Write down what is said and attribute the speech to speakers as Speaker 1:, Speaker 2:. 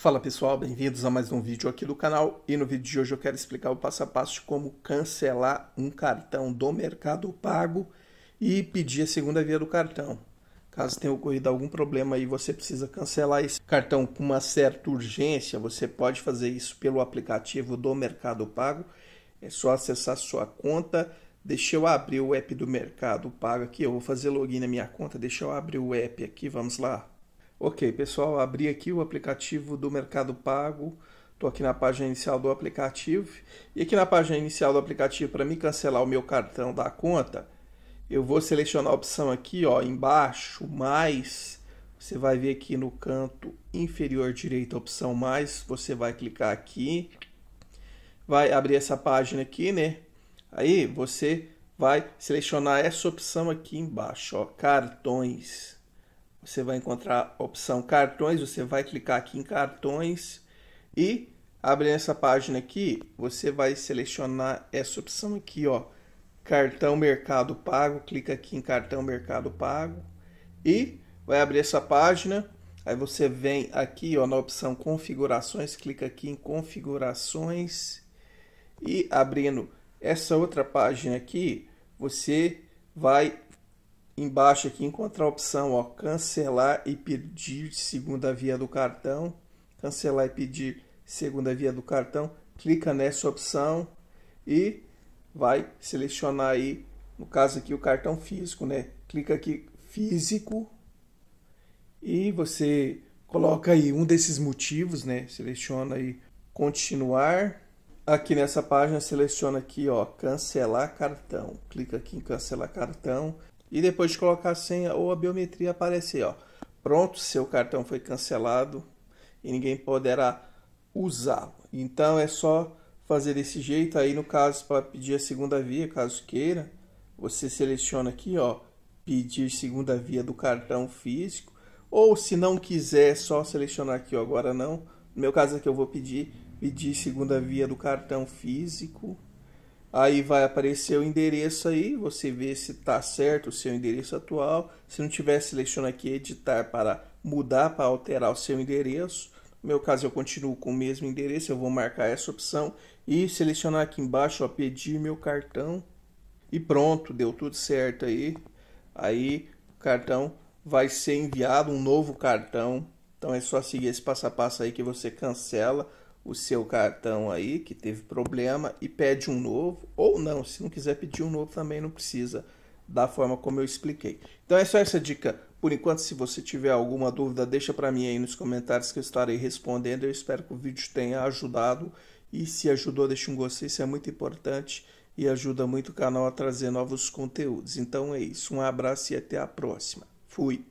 Speaker 1: Fala pessoal, bem-vindos a mais um vídeo aqui do canal e no vídeo de hoje eu quero explicar o passo a passo de como cancelar um cartão do Mercado Pago e pedir a segunda via do cartão. Caso tenha ocorrido algum problema e você precisa cancelar esse cartão com uma certa urgência, você pode fazer isso pelo aplicativo do Mercado Pago. É só acessar sua conta. Deixa eu abrir o app do Mercado Pago aqui. Eu vou fazer login na minha conta. Deixa eu abrir o app aqui. Vamos lá. Ok, pessoal, abri aqui o aplicativo do Mercado Pago. Estou aqui na página inicial do aplicativo. E aqui na página inicial do aplicativo, para me cancelar o meu cartão da conta, eu vou selecionar a opção aqui, ó, embaixo, mais. Você vai ver aqui no canto inferior direito a opção mais. Você vai clicar aqui. Vai abrir essa página aqui, né? Aí você vai selecionar essa opção aqui embaixo, ó, cartões você vai encontrar a opção cartões, você vai clicar aqui em cartões e abrindo essa página aqui, você vai selecionar essa opção aqui, ó, cartão mercado pago, clica aqui em cartão mercado pago e vai abrir essa página. Aí você vem aqui, ó, na opção configurações, clica aqui em configurações e abrindo essa outra página aqui, você vai embaixo aqui encontrar a opção ó, cancelar e pedir segunda via do cartão. Cancelar e pedir segunda via do cartão. Clica nessa opção e vai selecionar aí, no caso aqui, o cartão físico, né? Clica aqui físico e você coloca aí um desses motivos, né? Seleciona aí continuar. Aqui nessa página seleciona aqui, ó, cancelar cartão. Clica aqui em cancelar cartão e depois de colocar a senha ou a biometria aparecer, ó. Pronto, seu cartão foi cancelado e ninguém poderá usá-lo. Então é só fazer desse jeito aí no caso para pedir a segunda via, caso queira, você seleciona aqui, ó, pedir segunda via do cartão físico, ou se não quiser, é só selecionar aqui, ó, agora não. No meu caso aqui eu vou pedir pedir segunda via do cartão físico. Aí vai aparecer o endereço aí, você vê se está certo o seu endereço atual. Se não tiver, seleciona aqui editar para mudar, para alterar o seu endereço. No meu caso, eu continuo com o mesmo endereço, eu vou marcar essa opção e selecionar aqui embaixo, ó, pedir meu cartão. E pronto, deu tudo certo aí. Aí o cartão vai ser enviado, um novo cartão. Então é só seguir esse passo a passo aí que você cancela o seu cartão aí que teve problema e pede um novo, ou não, se não quiser pedir um novo também não precisa, da forma como eu expliquei. Então é só essa dica. Por enquanto, se você tiver alguma dúvida, deixa para mim aí nos comentários que eu estarei respondendo. Eu espero que o vídeo tenha ajudado e se ajudou, deixa um gostei, isso é muito importante e ajuda muito o canal a trazer novos conteúdos. Então é isso, um abraço e até a próxima. Fui.